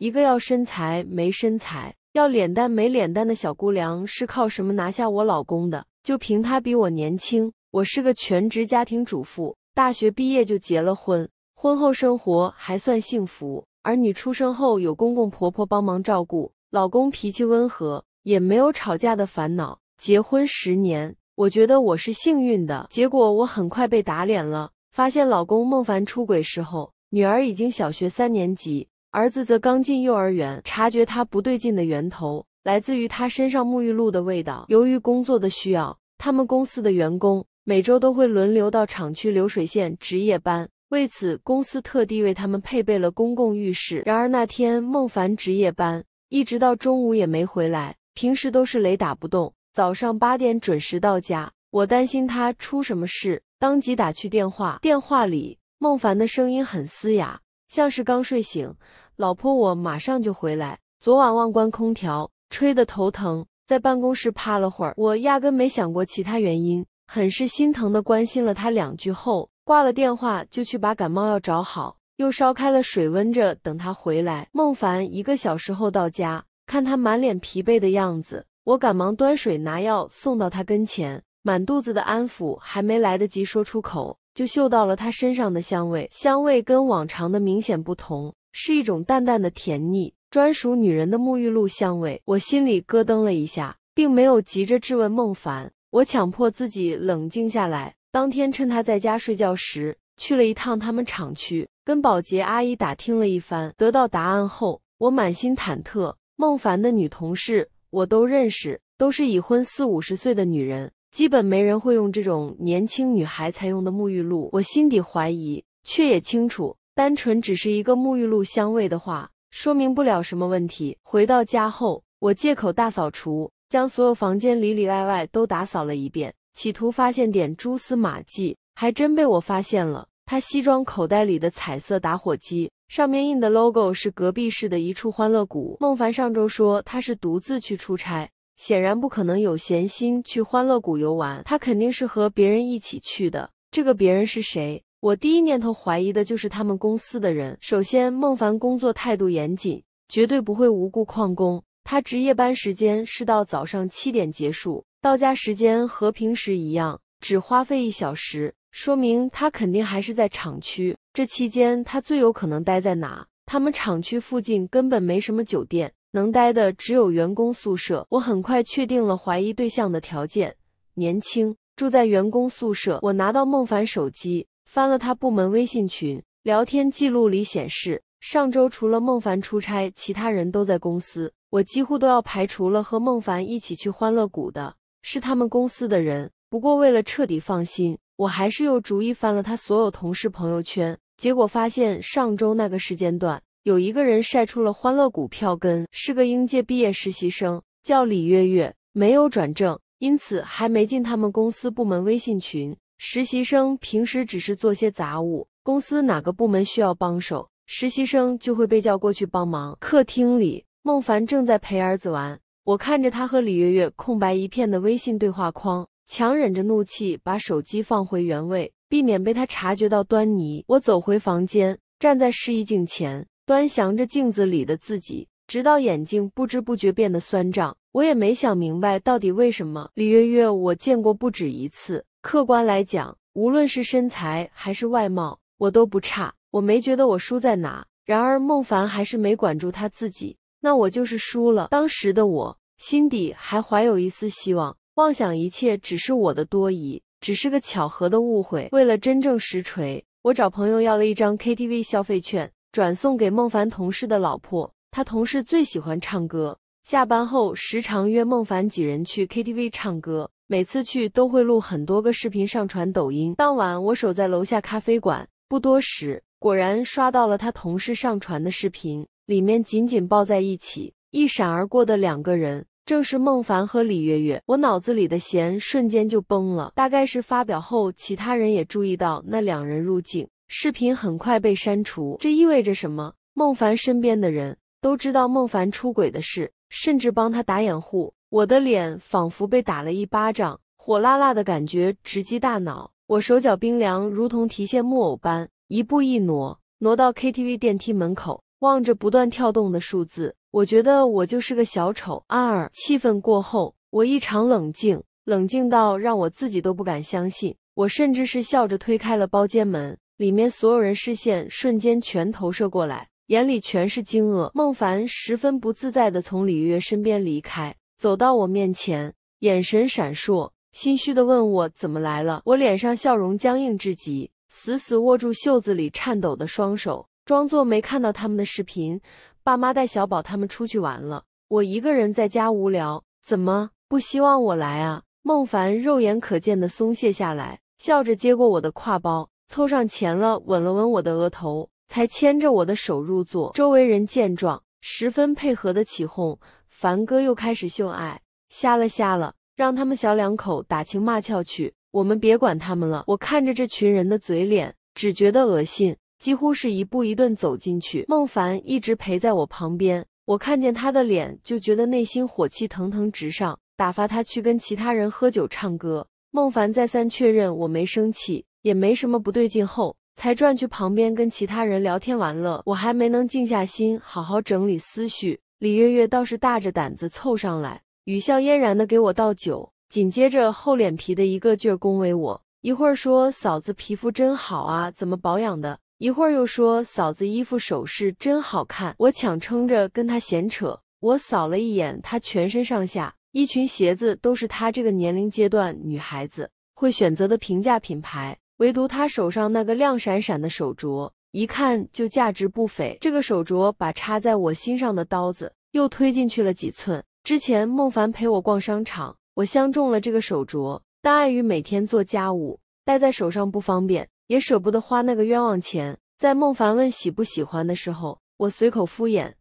一个要身材没身材，要脸蛋没脸蛋的小姑娘是靠什么拿下我老公的？就凭她比我年轻。我是个全职家庭主妇，大学毕业就结了婚，婚后生活还算幸福，儿女出生后有公公婆婆帮忙照顾，老公脾气温和，也没有吵架的烦恼。结婚十年，我觉得我是幸运的。结果我很快被打脸了，发现老公孟凡出轨时候，女儿已经小学三年级。儿子则刚进幼儿园，察觉他不对劲的源头来自于他身上沐浴露的味道。由于工作的需要，他们公司的员工每周都会轮流到厂区流水线值夜班，为此公司特地为他们配备了公共浴室。然而那天孟凡值夜班，一直到中午也没回来。平时都是雷打不动，早上八点准时到家。我担心他出什么事，当即打去电话。电话里孟凡的声音很嘶哑，像是刚睡醒。老婆，我马上就回来。昨晚忘关空调，吹得头疼，在办公室趴了会儿。我压根没想过其他原因，很是心疼的关心了他两句后，挂了电话就去把感冒药找好，又烧开了水温着，等他回来。孟凡一个小时后到家，看他满脸疲惫的样子，我赶忙端水拿药送到他跟前，满肚子的安抚还没来得及说出口，就嗅到了他身上的香味，香味跟往常的明显不同。是一种淡淡的甜腻，专属女人的沐浴露香味，我心里咯噔了一下，并没有急着质问孟凡。我强迫自己冷静下来。当天趁他在家睡觉时，去了一趟他们厂区，跟保洁阿姨打听了一番，得到答案后，我满心忐忑。孟凡的女同事我都认识，都是已婚四五十岁的女人，基本没人会用这种年轻女孩才用的沐浴露。我心底怀疑，却也清楚。单纯只是一个沐浴露香味的话，说明不了什么问题。回到家后，我借口大扫除，将所有房间里里外外都打扫了一遍，企图发现点蛛丝马迹。还真被我发现了，他西装口袋里的彩色打火机，上面印的 logo 是隔壁市的一处欢乐谷。孟凡上周说他是独自去出差，显然不可能有闲心去欢乐谷游玩，他肯定是和别人一起去的。这个别人是谁？我第一念头怀疑的就是他们公司的人。首先，孟凡工作态度严谨，绝对不会无故旷工。他值夜班时间是到早上七点结束，到家时间和平时一样，只花费一小时，说明他肯定还是在厂区。这期间，他最有可能待在哪？他们厂区附近根本没什么酒店，能待的只有员工宿舍。我很快确定了怀疑对象的条件：年轻，住在员工宿舍。我拿到孟凡手机。翻了他部门微信群聊天记录，里显示上周除了孟凡出差，其他人都在公司。我几乎都要排除了和孟凡一起去欢乐谷的，是他们公司的人。不过为了彻底放心，我还是又逐一翻了他所有同事朋友圈。结果发现上周那个时间段，有一个人晒出了欢乐谷票根，是个应届毕业实习生，叫李月月，没有转正，因此还没进他们公司部门微信群。实习生平时只是做些杂物，公司哪个部门需要帮手，实习生就会被叫过去帮忙。客厅里，孟凡正在陪儿子玩，我看着他和李月月空白一片的微信对话框，强忍着怒气把手机放回原位，避免被他察觉到端倪。我走回房间，站在试衣镜前，端详着镜子里的自己，直到眼睛不知不觉变得酸胀。我也没想明白到底为什么李月月我见过不止一次。客观来讲，无论是身材还是外貌，我都不差，我没觉得我输在哪。然而孟凡还是没管住他自己，那我就是输了。当时的我心底还怀有一丝希望，妄想一切只是我的多疑，只是个巧合的误会。为了真正实锤，我找朋友要了一张 KTV 消费券，转送给孟凡同事的老婆。他同事最喜欢唱歌，下班后时常约孟凡几人去 KTV 唱歌。每次去都会录很多个视频上传抖音。当晚我守在楼下咖啡馆，不多时，果然刷到了他同事上传的视频，里面紧紧抱在一起、一闪而过的两个人，正是孟凡和李月月，我脑子里的弦瞬间就崩了。大概是发表后，其他人也注意到那两人入境，视频很快被删除。这意味着什么？孟凡身边的人都知道孟凡出轨的事，甚至帮他打掩护。我的脸仿佛被打了一巴掌，火辣辣的感觉直击大脑。我手脚冰凉，如同提线木偶般，一步一挪，挪到 KTV 电梯门口，望着不断跳动的数字，我觉得我就是个小丑。二，气氛过后，我异常冷静，冷静到让我自己都不敢相信。我甚至是笑着推开了包间门，里面所有人视线瞬间全投射过来，眼里全是惊愕。孟凡十分不自在地从李月身边离开。走到我面前，眼神闪烁，心虚的问我怎么来了。我脸上笑容僵硬至极，死死握住袖子里颤抖的双手，装作没看到他们的视频。爸妈带小宝他们出去玩了，我一个人在家无聊，怎么不希望我来啊？孟凡肉眼可见的松懈下来，笑着接过我的挎包，凑上前了，吻了吻我的额头，才牵着我的手入座。周围人见状，十分配合的起哄。凡哥又开始秀爱，瞎了瞎了，让他们小两口打情骂俏去，我们别管他们了。我看着这群人的嘴脸，只觉得恶心，几乎是一步一顿走进去。孟凡一直陪在我旁边，我看见他的脸就觉得内心火气腾腾直上，打发他去跟其他人喝酒唱歌。孟凡再三确认我没生气，也没什么不对劲后，才转去旁边跟其他人聊天玩乐。我还没能静下心好好整理思绪。李月月倒是大着胆子凑上来，语笑嫣然的给我倒酒，紧接着厚脸皮的一个劲儿恭维我。一会儿说嫂子皮肤真好啊，怎么保养的？一会儿又说嫂子衣服首饰真好看。我强撑着跟她闲扯。我扫了一眼她全身上下，一群鞋子都是她这个年龄阶段女孩子会选择的平价品牌，唯独她手上那个亮闪闪的手镯。一看就价值不菲，这个手镯把插在我心上的刀子又推进去了几寸。之前孟凡陪我逛商场，我相中了这个手镯，但碍于每天做家务，戴在手上不方便，也舍不得花那个冤枉钱。在孟凡问喜不喜欢的时候，我随口敷衍：“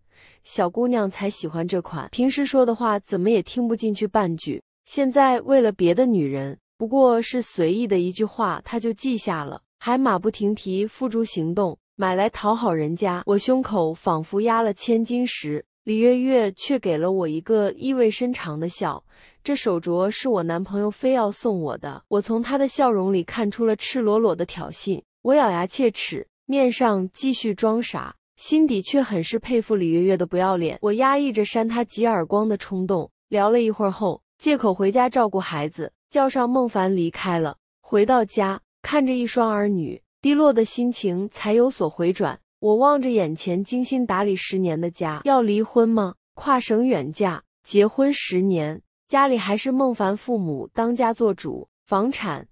小姑娘才喜欢这款。”平时说的话怎么也听不进去半句，现在为了别的女人，不过是随意的一句话，他就记下了。还马不停蹄付诸行动，买来讨好人家。我胸口仿佛压了千斤石，李月月却给了我一个意味深长的笑。这手镯是我男朋友非要送我的，我从他的笑容里看出了赤裸裸的挑衅。我咬牙切齿，面上继续装傻，心底却很是佩服李月月的不要脸。我压抑着扇他几耳光的冲动，聊了一会儿后，借口回家照顾孩子，叫上孟凡离开了。回到家。看着一双儿女，低落的心情才有所回转。我望着眼前精心打理十年的家，要离婚吗？跨省远嫁，结婚十年，家里还是孟凡父母当家做主，房产、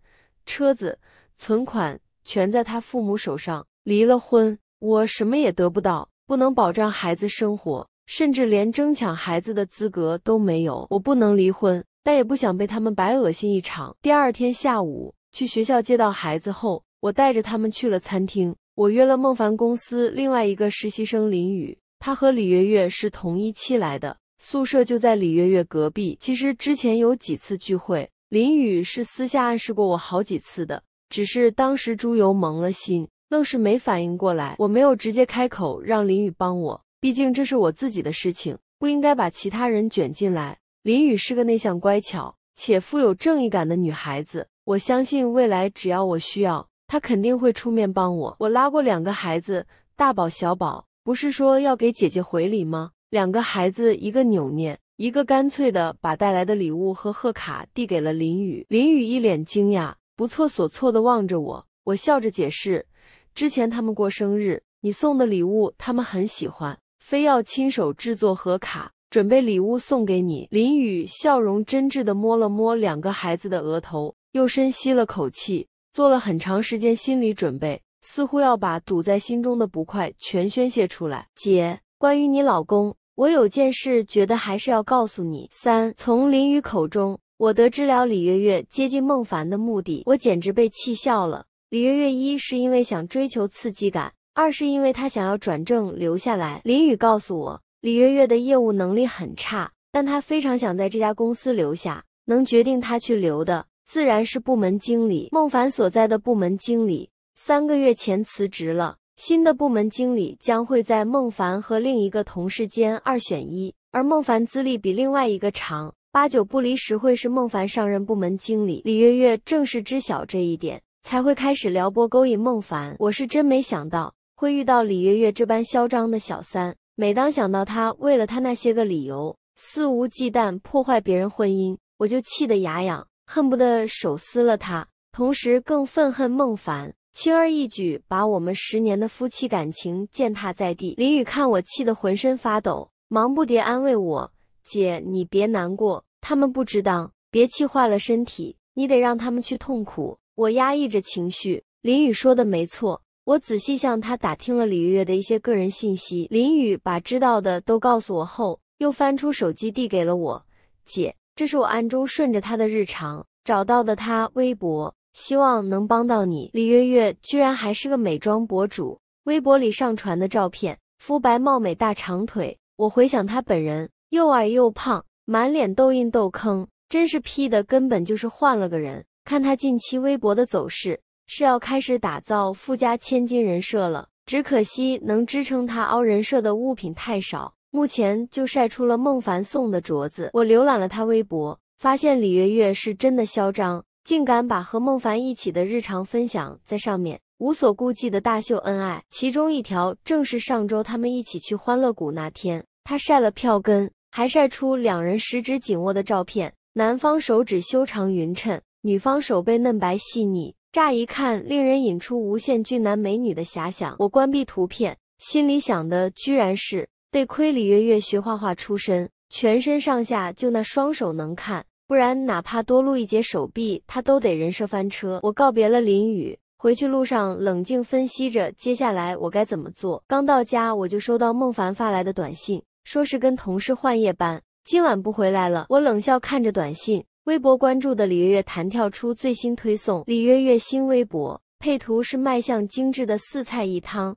车子、存款全在他父母手上。离了婚，我什么也得不到，不能保障孩子生活，甚至连争抢孩子的资格都没有。我不能离婚，但也不想被他们白恶心一场。第二天下午。去学校接到孩子后，我带着他们去了餐厅。我约了孟凡公司另外一个实习生林雨，他和李月月是同一期来的，宿舍就在李月月隔壁。其实之前有几次聚会，林雨是私下暗示过我好几次的，只是当时猪油蒙了心，愣是没反应过来。我没有直接开口让林雨帮我，毕竟这是我自己的事情，不应该把其他人卷进来。林雨是个内向、乖巧且富有正义感的女孩子。我相信未来，只要我需要，他肯定会出面帮我。我拉过两个孩子，大宝、小宝，不是说要给姐姐回礼吗？两个孩子一个扭捏，一个干脆的把带来的礼物和贺卡递给了林雨。林雨一脸惊讶，不错所措的望着我。我笑着解释，之前他们过生日，你送的礼物他们很喜欢，非要亲手制作贺卡，准备礼物送给你。林雨笑容真挚的摸了摸两个孩子的额头。又深吸了口气，做了很长时间心理准备，似乎要把堵在心中的不快全宣泄出来。姐，关于你老公，我有件事觉得还是要告诉你。三，从林雨口中，我得知了李月月接近孟凡的目的，我简直被气笑了。李月月一是因为想追求刺激感，二是因为她想要转正留下来。林雨告诉我，李月月的业务能力很差，但她非常想在这家公司留下，能决定他去留的。自然是部门经理孟凡所在的部门经理三个月前辞职了，新的部门经理将会在孟凡和另一个同事间二选一，而孟凡资历比另外一个长，八九不离十会是孟凡上任部门经理。李月月正是知晓这一点，才会开始撩拨勾引孟凡。我是真没想到会遇到李月月这般嚣张的小三，每当想到他为了他那些个理由肆无忌惮破坏别人婚姻，我就气得牙痒。恨不得手撕了他，同时更愤恨孟凡轻而易举把我们十年的夫妻感情践踏在地。林雨看我气得浑身发抖，忙不迭安慰我：“姐，你别难过，他们不值当，别气坏了身体。你得让他们去痛苦。”我压抑着情绪。林雨说的没错，我仔细向他打听了李月的一些个人信息。林雨把知道的都告诉我后，又翻出手机递给了我：“姐。”这是我暗中顺着他的日常找到的他微博，希望能帮到你。李月月居然还是个美妆博主，微博里上传的照片，肤白貌美大长腿。我回想他本人，又矮又胖，满脸痘印痘坑，真是 P 的根本就是换了个人。看他近期微博的走势，是要开始打造富家千金人设了。只可惜能支撑他凹人设的物品太少。目前就晒出了孟凡送的镯子。我浏览了他微博，发现李月月是真的嚣张，竟敢把和孟凡一起的日常分享在上面，无所顾忌的大秀恩爱。其中一条正是上周他们一起去欢乐谷那天，他晒了票根，还晒出两人十指紧握的照片。男方手指修长匀称，女方手背嫩白细腻，乍一看令人引出无限俊男美女的遐想。我关闭图片，心里想的居然是。得亏李月月学画画出身，全身上下就那双手能看，不然哪怕多露一截手臂，她都得人设翻车。我告别了林雨，回去路上冷静分析着接下来我该怎么做。刚到家，我就收到孟凡发来的短信，说是跟同事换夜班，今晚不回来了。我冷笑看着短信，微博关注的李月月弹跳出最新推送。李月月新微博配图是卖相精致的四菜一汤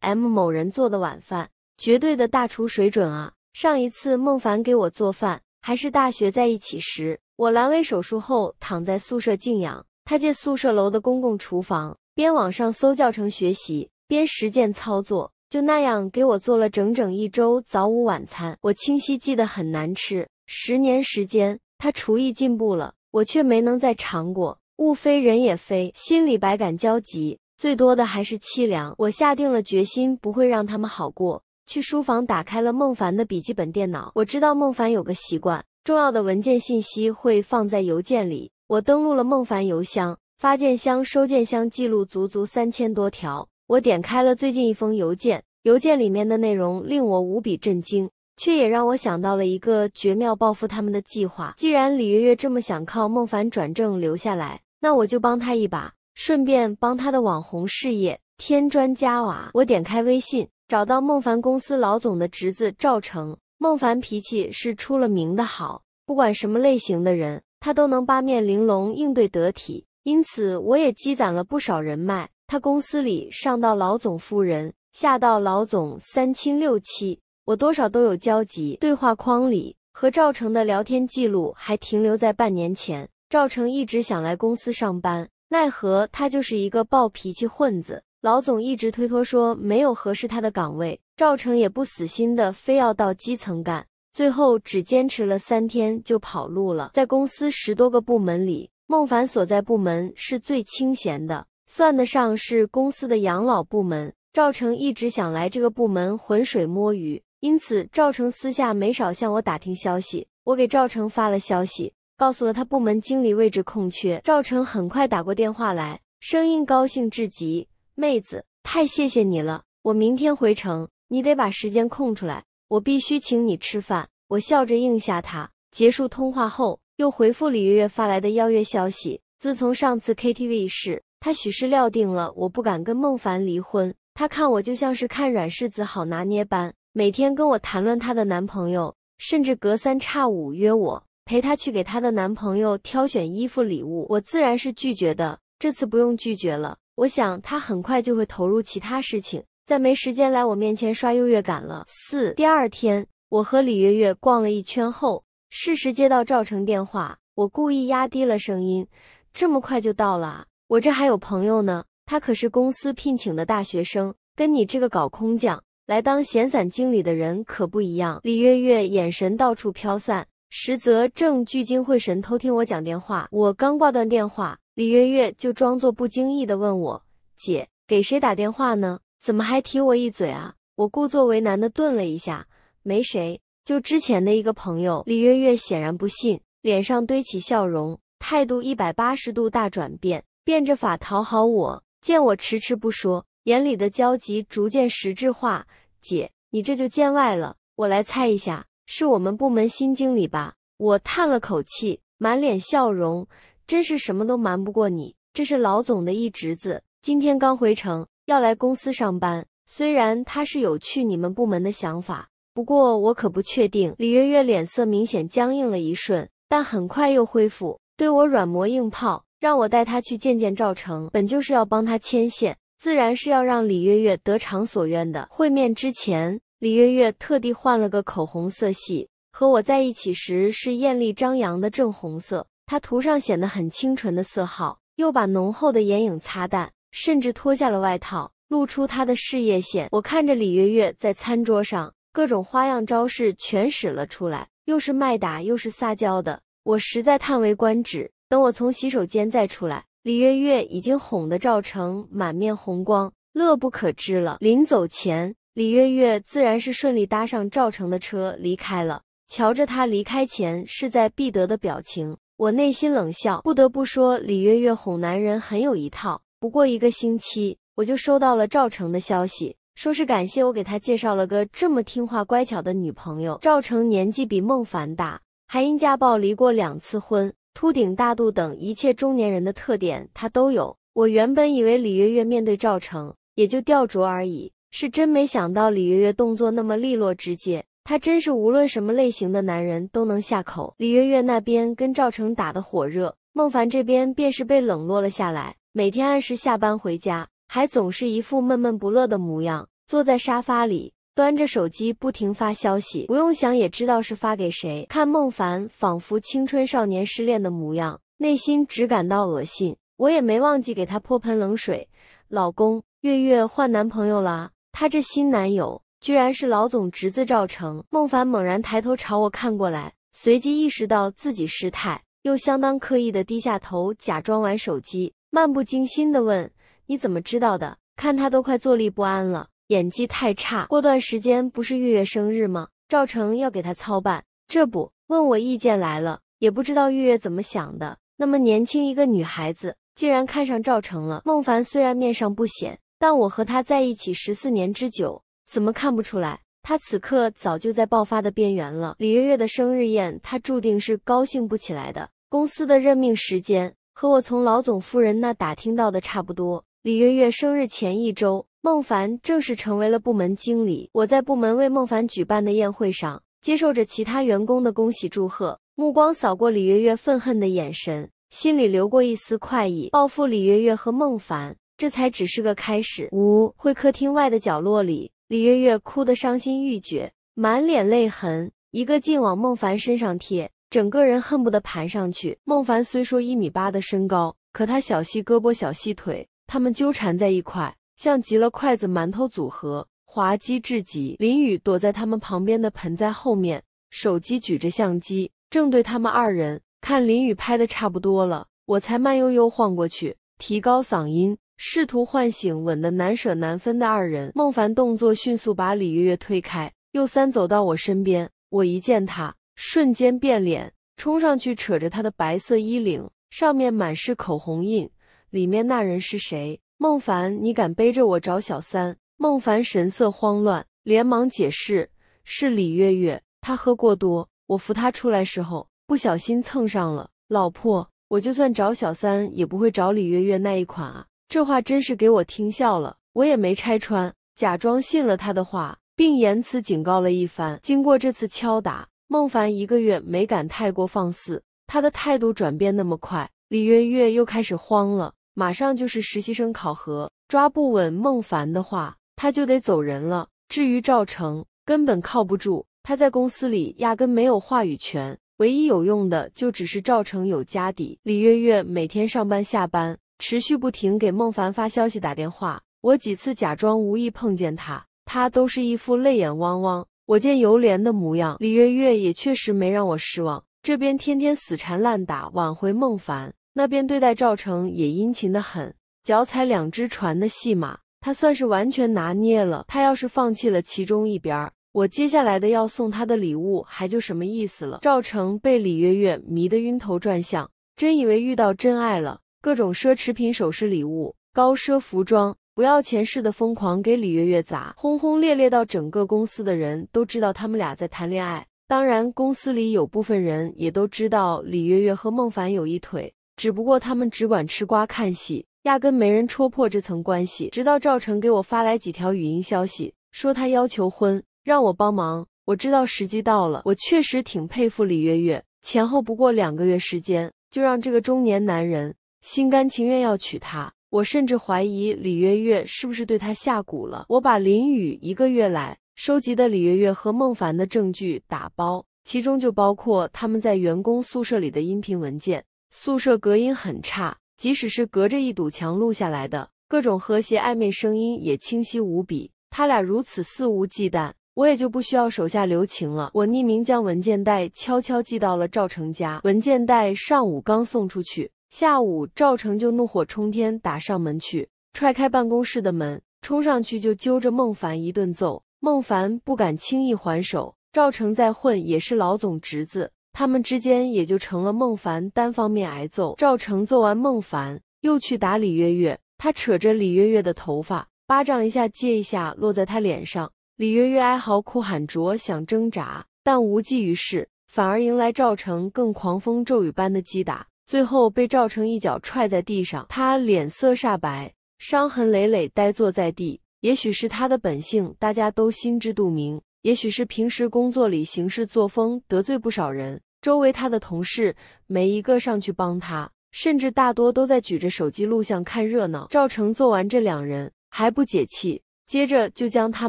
，M 某人做的晚饭。绝对的大厨水准啊！上一次孟凡给我做饭，还是大学在一起时，我阑尾手术后躺在宿舍静养，他借宿舍楼的公共厨房，边网上搜教程学习，边实践操作，就那样给我做了整整一周早午晚餐。我清晰记得很难吃。十年时间，他厨艺进步了，我却没能再尝过。物非人也非，心里百感交集，最多的还是凄凉。我下定了决心，不会让他们好过。去书房打开了孟凡的笔记本电脑。我知道孟凡有个习惯，重要的文件信息会放在邮件里。我登录了孟凡邮箱，发件箱、收件箱记录足足三千多条。我点开了最近一封邮件，邮件里面的内容令我无比震惊，却也让我想到了一个绝妙报复他们的计划。既然李月月这么想靠孟凡转正留下来，那我就帮他一把，顺便帮他的网红事业添砖加瓦。我点开微信。找到孟凡公司老总的侄子赵成。孟凡脾气是出了名的好，不管什么类型的人，他都能八面玲珑应对得体，因此我也积攒了不少人脉。他公司里上到老总夫人，下到老总三亲六戚，我多少都有交集。对话框里和赵成的聊天记录还停留在半年前。赵成一直想来公司上班，奈何他就是一个暴脾气混子。老总一直推脱说没有合适他的岗位，赵成也不死心的，非要到基层干，最后只坚持了三天就跑路了。在公司十多个部门里，孟凡所在部门是最清闲的，算得上是公司的养老部门。赵成一直想来这个部门浑水摸鱼，因此赵成私下没少向我打听消息。我给赵成发了消息，告诉了他部门经理位置空缺。赵成很快打过电话来，声音高兴至极。妹子，太谢谢你了！我明天回城，你得把时间空出来，我必须请你吃饭。我笑着应下他，结束通话后，又回复李月月发来的邀约消息。自从上次 KTV 事，他许是料定了我不敢跟孟凡离婚，他看我就像是看软柿子好拿捏般，每天跟我谈论她的男朋友，甚至隔三差五约我陪她去给她的男朋友挑选衣服礼物。我自然是拒绝的，这次不用拒绝了。我想他很快就会投入其他事情，在没时间来我面前刷优越感了。四第二天，我和李月月逛了一圈后，适时接到赵成电话，我故意压低了声音：“这么快就到了啊？我这还有朋友呢，他可是公司聘请的大学生，跟你这个搞空降来当闲散经理的人可不一样。”李月月眼神到处飘散，实则正聚精会神偷听我讲电话。我刚挂断电话。李月月就装作不经意的问我：“姐，给谁打电话呢？怎么还提我一嘴啊？”我故作为难的顿了一下：“没谁，就之前的一个朋友。”李月月显然不信，脸上堆起笑容，态度一百八十度大转变，变着法讨好我。见我迟迟不说，眼里的焦急逐渐实质化。“姐，你这就见外了，我来猜一下，是我们部门新经理吧？”我叹了口气，满脸笑容。真是什么都瞒不过你，这是老总的一侄子，今天刚回城，要来公司上班。虽然他是有去你们部门的想法，不过我可不确定。李月月脸色明显僵硬了一瞬，但很快又恢复，对我软磨硬泡，让我带他去见见赵成，本就是要帮他牵线，自然是要让李月月得偿所愿的。会面之前，李月月特地换了个口红色系，和我在一起时是艳丽张扬的正红色。她涂上显得很清纯的色号，又把浓厚的眼影擦淡，甚至脱下了外套，露出他的事业线。我看着李月月在餐桌上各种花样招式全使了出来，又是卖打，又是撒娇的，我实在叹为观止。等我从洗手间再出来，李月月已经哄得赵成满面红光，乐不可支了。临走前，李月月自然是顺利搭上赵成的车离开了。瞧着他离开前势在必得的表情。我内心冷笑，不得不说，李月月哄男人很有一套。不过一个星期，我就收到了赵成的消息，说是感谢我给他介绍了个这么听话乖巧的女朋友。赵成年纪比孟凡大，还因家暴离过两次婚，秃顶、大肚等一切中年人的特点他都有。我原本以为李月月面对赵成也就吊着而已，是真没想到李月月动作那么利落直接。他真是无论什么类型的男人都能下口。李月月那边跟赵成打得火热，孟凡这边便是被冷落了下来。每天按时下班回家，还总是一副闷闷不乐的模样，坐在沙发里，端着手机不停发消息。不用想也知道是发给谁看。孟凡仿佛青春少年失恋的模样，内心只感到恶心。我也没忘记给他泼盆冷水：“老公，月月换男朋友了，他这新男友……”居然是老总侄子赵成。孟凡猛然抬头朝我看过来，随即意识到自己失态，又相当刻意的低下头，假装玩手机，漫不经心的问：“你怎么知道的？”看他都快坐立不安了，演技太差。过段时间不是月月生日吗？赵成要给他操办，这不问我意见来了。也不知道月月怎么想的，那么年轻一个女孩子，竟然看上赵成了。孟凡虽然面上不显，但我和他在一起十四年之久。怎么看不出来？他此刻早就在爆发的边缘了。李月月的生日宴，他注定是高兴不起来的。公司的任命时间和我从老总夫人那打听到的差不多。李月月生日前一周，孟凡正式成为了部门经理。我在部门为孟凡举办的宴会上，接受着其他员工的恭喜祝贺，目光扫过李月月愤恨的眼神，心里流过一丝快意。报复李月月和孟凡，这才只是个开始。五会客厅外的角落里。李月月哭得伤心欲绝，满脸泪痕，一个劲往孟凡身上贴，整个人恨不得盘上去。孟凡虽说一米八的身高，可他小细胳膊小细腿，他们纠缠在一块，像极了筷子馒头组合，滑稽至极。林雨躲在他们旁边的盆栽后面，手机举着相机，正对他们二人看。林雨拍的差不多了，我才慢悠悠晃过去，提高嗓音。试图唤醒吻得难舍难分的二人，孟凡动作迅速把李月月推开，又三走到我身边，我一见他，瞬间变脸，冲上去扯着他的白色衣领，上面满是口红印。里面那人是谁？孟凡，你敢背着我找小三？孟凡神色慌乱，连忙解释，是李月月，他喝过多，我扶他出来时候不小心蹭上了。老婆，我就算找小三，也不会找李月月那一款啊。这话真是给我听笑了，我也没拆穿，假装信了他的话，并言辞警告了一番。经过这次敲打，孟凡一个月没敢太过放肆，他的态度转变那么快，李月月又开始慌了。马上就是实习生考核，抓不稳孟凡的话，他就得走人了。至于赵成，根本靠不住，他在公司里压根没有话语权，唯一有用的就只是赵成有家底。李月月每天上班下班。持续不停给孟凡发消息、打电话，我几次假装无意碰见他，他都是一副泪眼汪汪、我见犹怜的模样。李月月也确实没让我失望，这边天天死缠烂打挽回孟凡，那边对待赵成也殷勤的很，脚踩两只船的戏码，他算是完全拿捏了。他要是放弃了其中一边儿，我接下来的要送他的礼物还就什么意思了。赵成被李月月迷得晕头转向，真以为遇到真爱了。各种奢侈品、首饰、礼物、高奢服装，不要钱似的疯狂给李月月砸，轰轰烈烈到整个公司的人都知道他们俩在谈恋爱。当然，公司里有部分人也都知道李月月和孟凡有一腿，只不过他们只管吃瓜看戏，压根没人戳破这层关系。直到赵成给我发来几条语音消息，说他要求婚，让我帮忙。我知道时机到了，我确实挺佩服李月月，前后不过两个月时间，就让这个中年男人。心甘情愿要娶她，我甚至怀疑李月月是不是对她下蛊了。我把林雨一个月来收集的李月月和孟凡的证据打包，其中就包括他们在员工宿舍里的音频文件。宿舍隔音很差，即使是隔着一堵墙录下来的各种和谐暧昧声音也清晰无比。他俩如此肆无忌惮，我也就不需要手下留情了。我匿名将文件袋悄悄寄到了赵成家。文件袋上午刚送出去。下午，赵成就怒火冲天，打上门去，踹开办公室的门，冲上去就揪着孟凡一顿揍。孟凡不敢轻易还手。赵成再混也是老总侄子，他们之间也就成了孟凡单方面挨揍。赵成揍完孟凡，又去打李月月，他扯着李月月的头发，巴掌一下接一下落在他脸上。李月月哀嚎哭喊着想挣扎，但无济于事，反而迎来赵成更狂风骤雨般的击打。最后被赵成一脚踹在地上，他脸色煞白，伤痕累累，呆坐在地。也许是他的本性，大家都心知肚明；也许是平时工作里行事作风得罪不少人，周围他的同事没一个上去帮他，甚至大多都在举着手机录像看热闹。赵成揍完这两人还不解气，接着就将他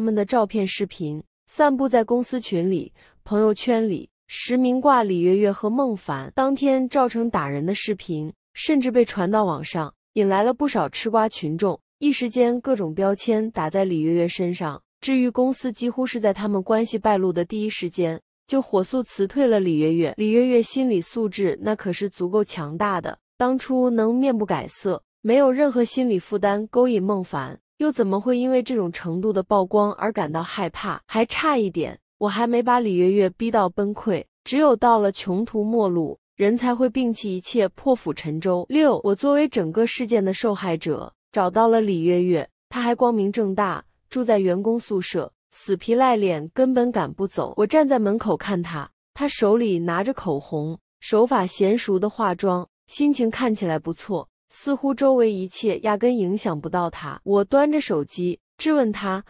们的照片、视频散布在公司群里、朋友圈里。实名挂李月月和孟凡，当天赵成打人的视频甚至被传到网上，引来了不少吃瓜群众。一时间，各种标签打在李月月身上。至于公司，几乎是在他们关系败露的第一时间，就火速辞退了李月月。李月月心理素质那可是足够强大的，当初能面不改色，没有任何心理负担勾引孟凡，又怎么会因为这种程度的曝光而感到害怕？还差一点。我还没把李月月逼到崩溃，只有到了穷途末路，人才会摒弃一切，破釜沉舟。六，我作为整个事件的受害者，找到了李月月，她还光明正大住在员工宿舍，死皮赖脸，根本赶不走。我站在门口看她，她手里拿着口红，手法娴熟的化妆，心情看起来不错，似乎周围一切压根影响不到她。我端着手机质问她：“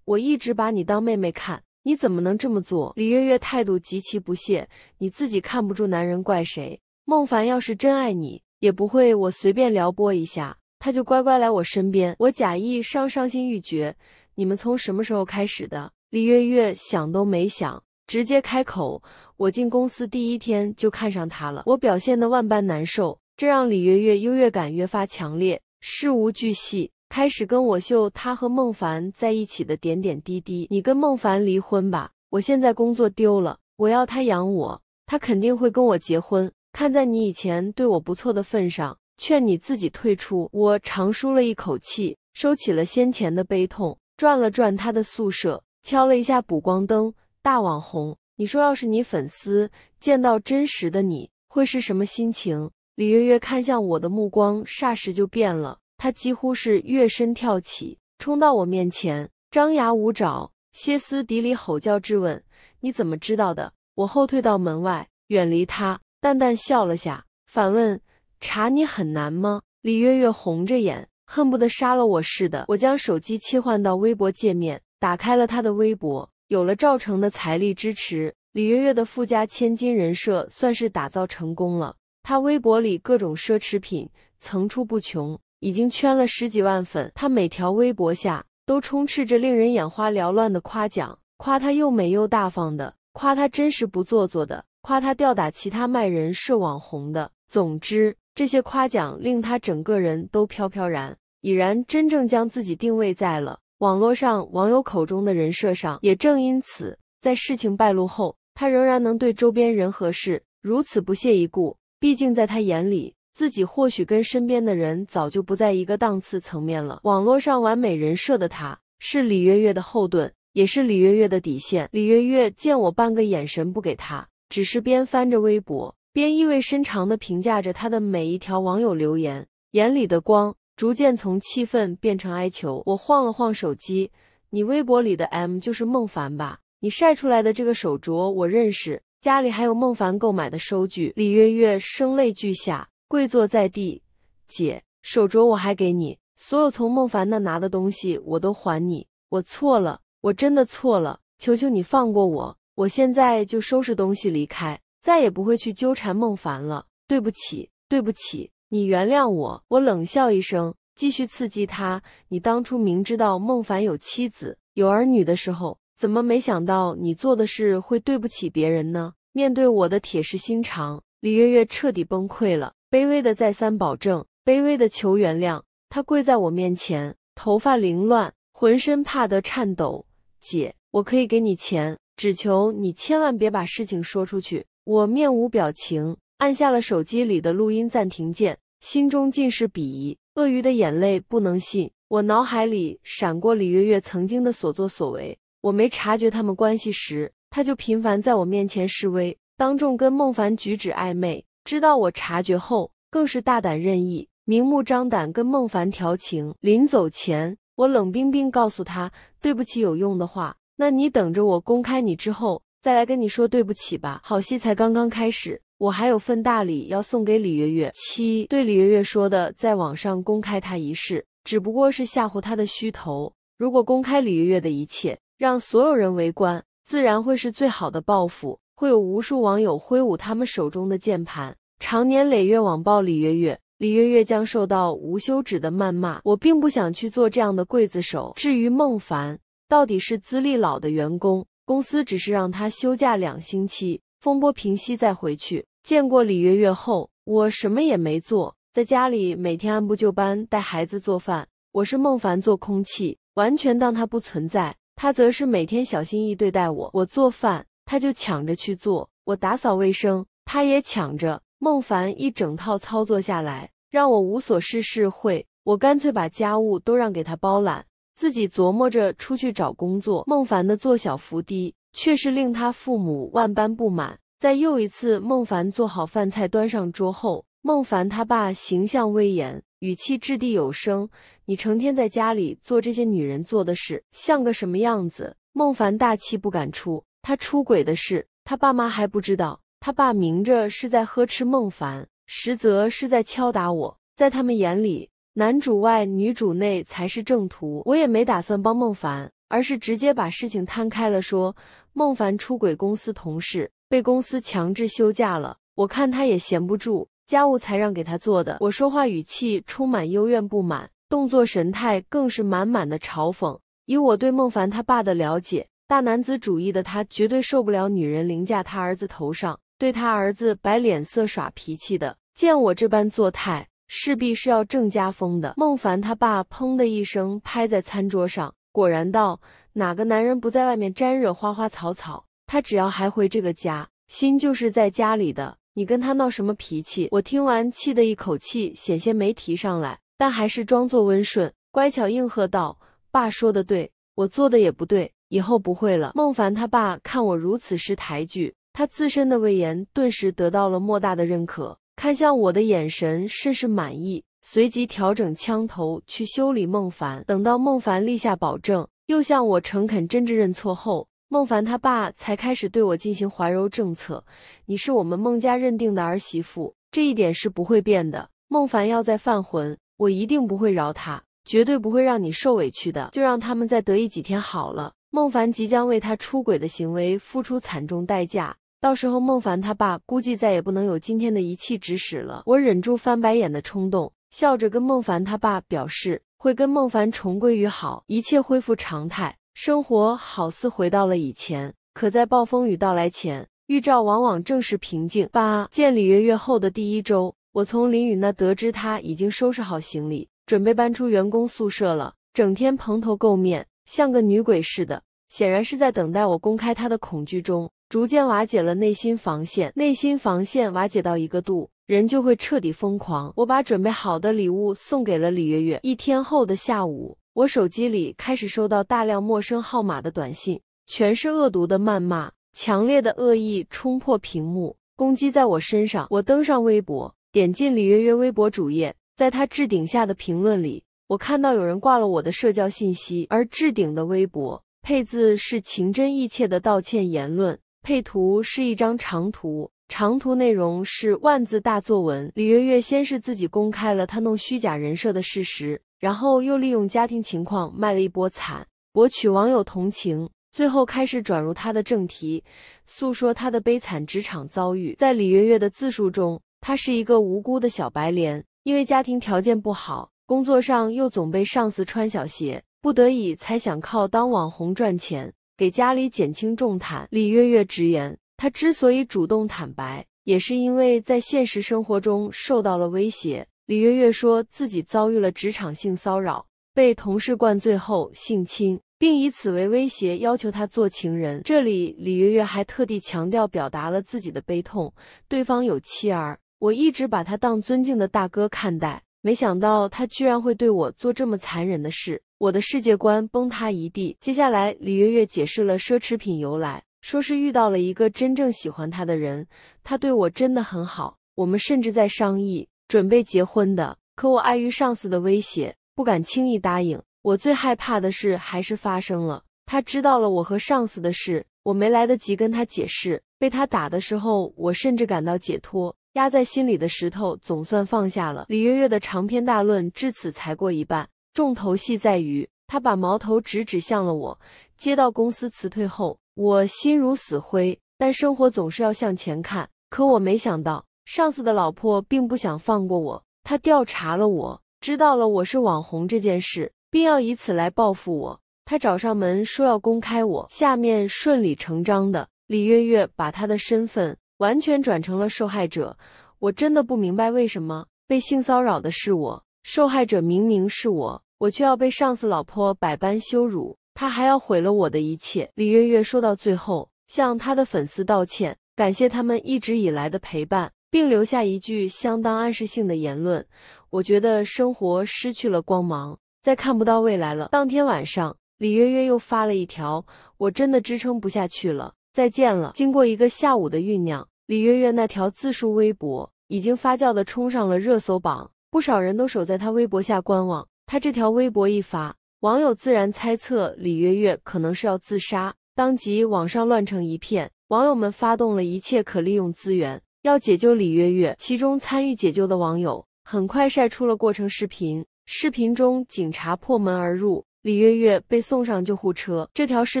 我一直把你当妹妹看。”你怎么能这么做？李月月态度极其不屑。你自己看不住男人，怪谁？孟凡要是真爱你，也不会我随便撩拨一下，他就乖乖来我身边。我假意伤伤心欲绝。你们从什么时候开始的？李月月想都没想，直接开口：“我进公司第一天就看上他了。我表现的万般难受，这让李月月优越感越发强烈。事无巨细。”开始跟我秀他和孟凡在一起的点点滴滴。你跟孟凡离婚吧，我现在工作丢了，我要他养我，他肯定会跟我结婚。看在你以前对我不错的份上，劝你自己退出。我长舒了一口气，收起了先前的悲痛，转了转他的宿舍，敲了一下补光灯。大网红，你说要是你粉丝见到真实的你会是什么心情？李月月看向我的目光霎时就变了。他几乎是跃身跳起，冲到我面前，张牙舞爪，歇斯底里吼叫质问：“你怎么知道的？”我后退到门外，远离他，淡淡笑了下，反问：“查你很难吗？”李月月红着眼，恨不得杀了我似的。我将手机切换到微博界面，打开了他的微博。有了赵成的财力支持，李月月的富家千金人设算是打造成功了。他微博里各种奢侈品层出不穷。已经圈了十几万粉，他每条微博下都充斥着令人眼花缭乱的夸奖，夸他又美又大方的，夸他真实不做作的，夸他吊打其他卖人设网红的。总之，这些夸奖令他整个人都飘飘然，已然真正将自己定位在了网络上网友口中的人设上。也正因此，在事情败露后，他仍然能对周边人和事如此不屑一顾。毕竟，在他眼里，自己或许跟身边的人早就不在一个档次层面了。网络上完美人设的他，是李月月的后盾，也是李月月的底线。李月月见我半个眼神不给他，只是边翻着微博，边意味深长地评价着他的每一条网友留言，眼里的光逐渐从气愤变成哀求。我晃了晃手机：“你微博里的 M 就是孟凡吧？你晒出来的这个手镯我认识，家里还有孟凡购买的收据。”李月月声泪俱下。跪坐在地，姐，手镯我还给你，所有从孟凡那拿的东西我都还你。我错了，我真的错了，求求你放过我，我现在就收拾东西离开，再也不会去纠缠孟凡了。对不起，对不起，你原谅我。我冷笑一声，继续刺激他。你当初明知道孟凡有妻子有儿女的时候，怎么没想到你做的事会对不起别人呢？面对我的铁石心肠，李月月彻底崩溃了。卑微的再三保证，卑微的求原谅。他跪在我面前，头发凌乱，浑身怕得颤抖。姐，我可以给你钱，只求你千万别把事情说出去。我面无表情，按下了手机里的录音暂停键，心中尽是鄙夷。鳄鱼的眼泪不能信。我脑海里闪过李月月曾经的所作所为。我没察觉他们关系时，他就频繁在我面前示威，当众跟孟凡举止暧昧。知道我察觉后，更是大胆任意、明目张胆跟孟凡调情。临走前，我冷冰冰告诉他：“对不起，有用的话，那你等着我公开你之后再来跟你说对不起吧。好戏才刚刚开始，我还有份大礼要送给李月月。”七对李月月说的，在网上公开他一事，只不过是吓唬他的虚头。如果公开李月月的一切，让所有人围观，自然会是最好的报复。会有无数网友挥舞他们手中的键盘，常年累月网暴李月月，李月月将受到无休止的谩骂。我并不想去做这样的刽子手。至于孟凡，到底是资历老的员工，公司只是让他休假两星期，风波平息再回去。见过李月月后，我什么也没做，在家里每天按部就班带孩子做饭。我是孟凡做空气，完全当他不存在。他则是每天小心翼翼对待我，我做饭。他就抢着去做，我打扫卫生，他也抢着。孟凡一整套操作下来，让我无所事事。会，我干脆把家务都让给他包揽，自己琢磨着出去找工作。孟凡的做小伏低，却是令他父母万般不满。在又一次孟凡做好饭菜端上桌后，孟凡他爸形象威严，语气掷地有声：“你成天在家里做这些女人做的事，像个什么样子？”孟凡大气不敢出。他出轨的事，他爸妈还不知道。他爸明着是在呵斥孟凡，实则是在敲打我。在他们眼里，男主外女主内才是正途。我也没打算帮孟凡，而是直接把事情摊开了说。孟凡出轨，公司同事被公司强制休假了。我看他也闲不住，家务才让给他做的。我说话语气充满幽怨不满，动作神态更是满满的嘲讽。以我对孟凡他爸的了解。大男子主义的他绝对受不了女人凌驾他儿子头上，对他儿子摆脸色耍脾气的。见我这般作态，势必是要郑家封的。孟凡他爸砰的一声拍在餐桌上，果然道：“哪个男人不在外面沾惹花花草草？他只要还回这个家，心就是在家里的。你跟他闹什么脾气？”我听完气得一口气险些没提上来，但还是装作温顺乖巧应和道：“爸说的对，我做的也不对。”以后不会了。孟凡他爸看我如此识抬举，他自身的威严顿时得到了莫大的认可，看向我的眼神甚是满意。随即调整枪头去修理孟凡。等到孟凡立下保证，又向我诚恳真挚认错后，孟凡他爸才开始对我进行怀柔政策。你是我们孟家认定的儿媳妇，这一点是不会变的。孟凡要再犯浑，我一定不会饶他，绝对不会让你受委屈的。就让他们再得意几天好了。孟凡即将为他出轨的行为付出惨重代价，到时候孟凡他爸估计再也不能有今天的一气之使了。我忍住翻白眼的冲动，笑着跟孟凡他爸表示会跟孟凡重归于好，一切恢复常态，生活好似回到了以前。可在暴风雨到来前，预兆往往正是平静。八见李月月后的第一周，我从林雨那得知他已经收拾好行李，准备搬出员工宿舍了，整天蓬头垢面，像个女鬼似的。显然是在等待我公开他的恐惧中，逐渐瓦解了内心防线。内心防线瓦解到一个度，人就会彻底疯狂。我把准备好的礼物送给了李月月。一天后的下午，我手机里开始收到大量陌生号码的短信，全是恶毒的谩骂，强烈的恶意冲破屏幕，攻击在我身上。我登上微博，点进李月月微博主页，在她置顶下的评论里，我看到有人挂了我的社交信息，而置顶的微博。配字是情真意切的道歉言论，配图是一张长图，长图内容是万字大作文。李月月先是自己公开了她弄虚假人设的事实，然后又利用家庭情况卖了一波惨，博取网友同情，最后开始转入他的正题，诉说他的悲惨职场遭遇。在李月月的自述中，她是一个无辜的小白莲，因为家庭条件不好，工作上又总被上司穿小鞋。不得已才想靠当网红赚钱，给家里减轻重担。李月月直言，她之所以主动坦白，也是因为在现实生活中受到了威胁。李月月说自己遭遇了职场性骚扰，被同事灌醉后性侵，并以此为威胁要求她做情人。这里，李月月还特地强调，表达了自己的悲痛。对方有妻儿，我一直把他当尊敬的大哥看待，没想到他居然会对我做这么残忍的事。我的世界观崩塌一地。接下来，李月月解释了奢侈品由来，说是遇到了一个真正喜欢她的人，他对我真的很好，我们甚至在商议准备结婚的。可我碍于上司的威胁，不敢轻易答应。我最害怕的事还是发生了，他知道了我和上司的事，我没来得及跟他解释，被他打的时候，我甚至感到解脱，压在心里的石头总算放下了。李月月的长篇大论至此才过一半。重头戏在于他把矛头直指向了我。接到公司辞退后，我心如死灰。但生活总是要向前看。可我没想到，上司的老婆并不想放过我。他调查了，我知道了我是网红这件事，并要以此来报复我。他找上门说要公开我。下面顺理成章的，李月月把他的身份完全转成了受害者。我真的不明白为什么被性骚扰的是我，受害者明明是我。我却要被上司、老婆百般羞辱，他还要毁了我的一切。李月月说到最后，向他的粉丝道歉，感谢他们一直以来的陪伴，并留下一句相当暗示性的言论：“我觉得生活失去了光芒，再看不到未来了。”当天晚上，李月月又发了一条：“我真的支撑不下去了，再见了。”经过一个下午的酝酿，李月月那条自述微博已经发酵的冲上了热搜榜，不少人都守在她微博下观望。他这条微博一发，网友自然猜测李月月可能是要自杀，当即网上乱成一片。网友们发动了一切可利用资源，要解救李月月。其中参与解救的网友很快晒出了过程视频，视频中警察破门而入，李月月被送上救护车。这条视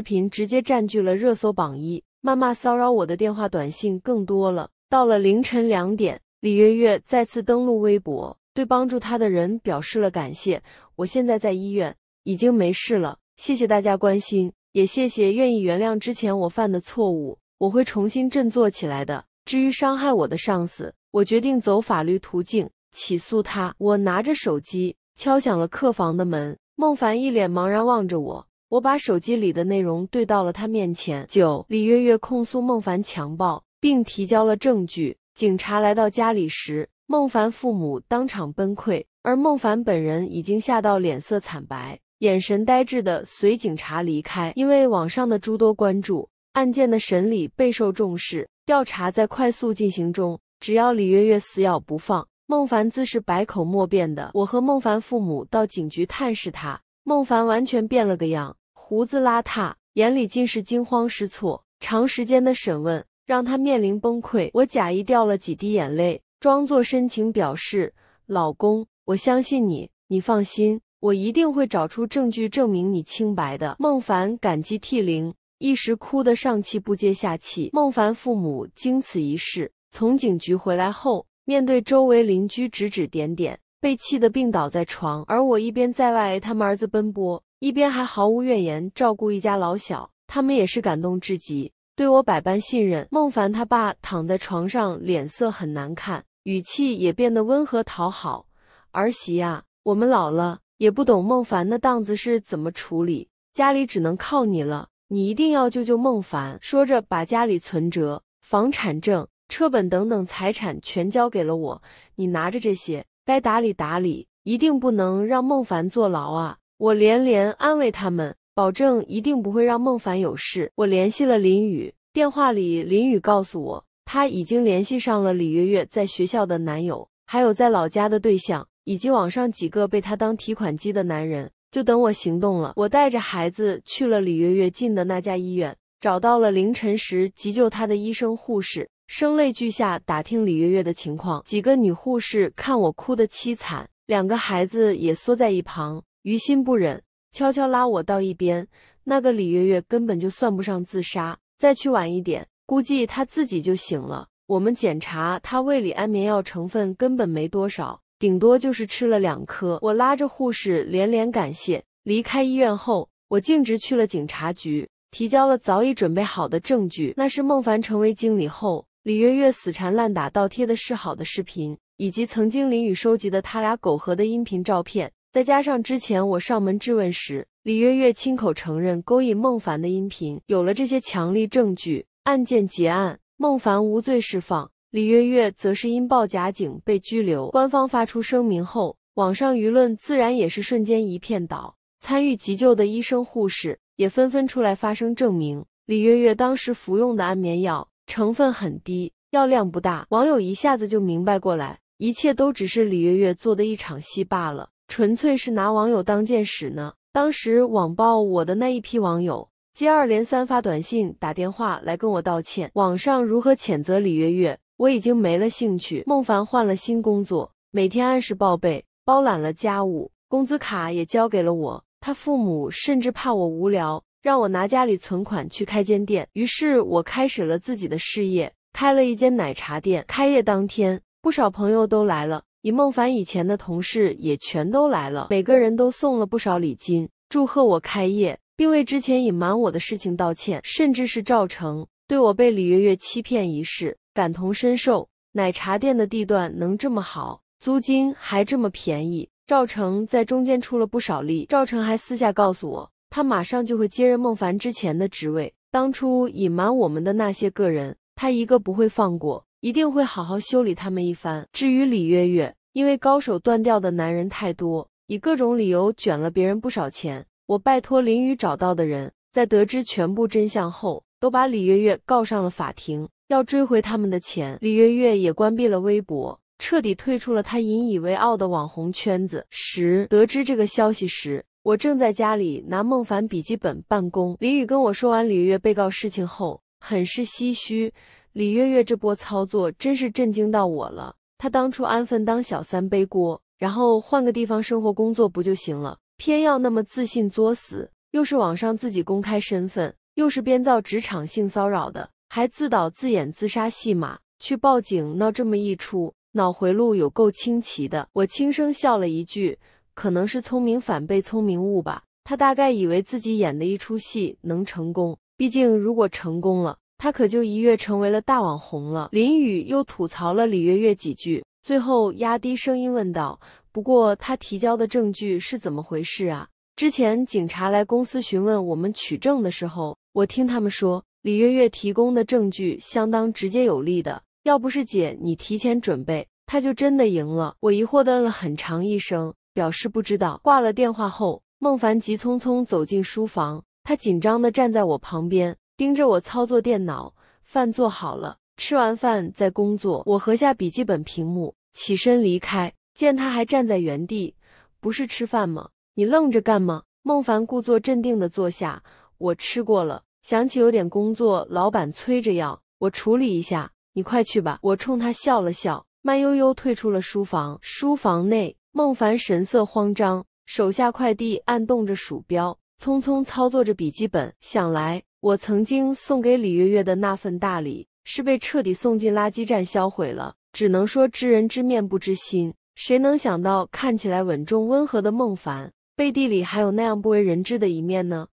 频直接占据了热搜榜一。谩骂骚扰我的电话短信更多了。到了凌晨两点，李月月再次登录微博。对帮助他的人表示了感谢。我现在在医院，已经没事了。谢谢大家关心，也谢谢愿意原谅之前我犯的错误。我会重新振作起来的。至于伤害我的上司，我决定走法律途径起诉他。我拿着手机敲响了客房的门，孟凡一脸茫然望着我。我把手机里的内容对到了他面前。九李月月控诉孟凡强暴，并提交了证据。警察来到家里时。孟凡父母当场崩溃，而孟凡本人已经吓到脸色惨白，眼神呆滞的随警察离开。因为网上的诸多关注，案件的审理备受重视，调查在快速进行中。只要李月月死咬不放，孟凡自是百口莫辩的。我和孟凡父母到警局探视他，孟凡完全变了个样，胡子邋遢，眼里尽是惊慌失措。长时间的审问让他面临崩溃，我假意掉了几滴眼泪。装作深情表示：“老公，我相信你，你放心，我一定会找出证据证明你清白的。”孟凡感激涕零，一时哭得上气不接下气。孟凡父母经此一事，从警局回来后，面对周围邻居指指点点，被气得病倒在床。而我一边在外他们儿子奔波，一边还毫无怨言照顾一家老小，他们也是感动至极，对我百般信任。孟凡他爸躺在床上，脸色很难看。语气也变得温和讨好，儿媳呀，我们老了也不懂孟凡的当子是怎么处理，家里只能靠你了，你一定要救救孟凡。说着，把家里存折、房产证、车本等等财产全交给了我，你拿着这些，该打理打理，一定不能让孟凡坐牢啊！我连连安慰他们，保证一定不会让孟凡有事。我联系了林雨，电话里林雨告诉我。她已经联系上了李月月在学校的男友，还有在老家的对象，以及网上几个被她当提款机的男人，就等我行动了。我带着孩子去了李月月进的那家医院，找到了凌晨时急救她的医生护士，声泪俱下打听李月月的情况。几个女护士看我哭得凄惨，两个孩子也缩在一旁，于心不忍，悄悄拉我到一边。那个李月月根本就算不上自杀，再去晚一点。估计他自己就醒了。我们检查他胃里安眠药成分根本没多少，顶多就是吃了两颗。我拉着护士连连感谢。离开医院后，我径直去了警察局，提交了早已准备好的证据。那是孟凡成为经理后，李月月死缠烂打倒贴的示好的视频，以及曾经林雨收集的他俩苟合的音频、照片，再加上之前我上门质问时，李月月亲口承认勾引孟凡的音频。有了这些强力证据。案件结案，孟凡无罪释放，李月月则是因报假警被拘留。官方发出声明后，网上舆论自然也是瞬间一片倒。参与急救的医生护士也纷纷出来发声证明，李月月当时服用的安眠药成分很低，药量不大，网友一下子就明白过来，一切都只是李月月做的一场戏罢了，纯粹是拿网友当箭使呢。当时网曝我的那一批网友。接二连三发短信、打电话来跟我道歉。网上如何谴责李月月，我已经没了兴趣。孟凡换了新工作，每天按时报备，包揽了家务，工资卡也交给了我。他父母甚至怕我无聊，让我拿家里存款去开间店。于是，我开始了自己的事业，开了一间奶茶店。开业当天，不少朋友都来了，以孟凡以前的同事也全都来了，每个人都送了不少礼金，祝贺我开业。并为之前隐瞒我的事情道歉，甚至是赵成对我被李月月欺骗一事感同身受。奶茶店的地段能这么好，租金还这么便宜，赵成在中间出了不少力。赵成还私下告诉我，他马上就会接任孟凡之前的职位。当初隐瞒我们的那些个人，他一个不会放过，一定会好好修理他们一番。至于李月月，因为高手断掉的男人太多，以各种理由卷了别人不少钱。我拜托林雨找到的人，在得知全部真相后，都把李月月告上了法庭，要追回他们的钱。李月月也关闭了微博，彻底退出了她引以为傲的网红圈子。十得知这个消息时，我正在家里拿孟凡笔记本办公。林雨跟我说完李月被告事情后，很是唏嘘。李月月这波操作真是震惊到我了。她当初安分当小三背锅，然后换个地方生活工作不就行了？偏要那么自信作死，又是网上自己公开身份，又是编造职场性骚扰的，还自导自演自杀戏码去报警闹这么一出，脑回路有够清奇的。我轻声笑了一句：“可能是聪明反被聪明误吧。”他大概以为自己演的一出戏能成功，毕竟如果成功了，他可就一跃成为了大网红了。林雨又吐槽了李月月几句，最后压低声音问道。不过他提交的证据是怎么回事啊？之前警察来公司询问我们取证的时候，我听他们说李月月提供的证据相当直接有力的，要不是姐你提前准备，他就真的赢了。我疑惑的嗯了很长一声，表示不知道。挂了电话后，孟凡急匆匆走进书房，他紧张的站在我旁边，盯着我操作电脑。饭做好了，吃完饭再工作。我合下笔记本屏幕，起身离开。见他还站在原地，不是吃饭吗？你愣着干吗？孟凡故作镇定地坐下。我吃过了，想起有点工作，老板催着要我处理一下，你快去吧。我冲他笑了笑，慢悠悠退出了书房。书房内，孟凡神色慌张，手下快递按动着鼠标，匆匆操作着笔记本。想来，我曾经送给李月月的那份大礼，是被彻底送进垃圾站销毁了。只能说，知人知面不知心。谁能想到，看起来稳重温和的孟凡，背地里还有那样不为人知的一面呢？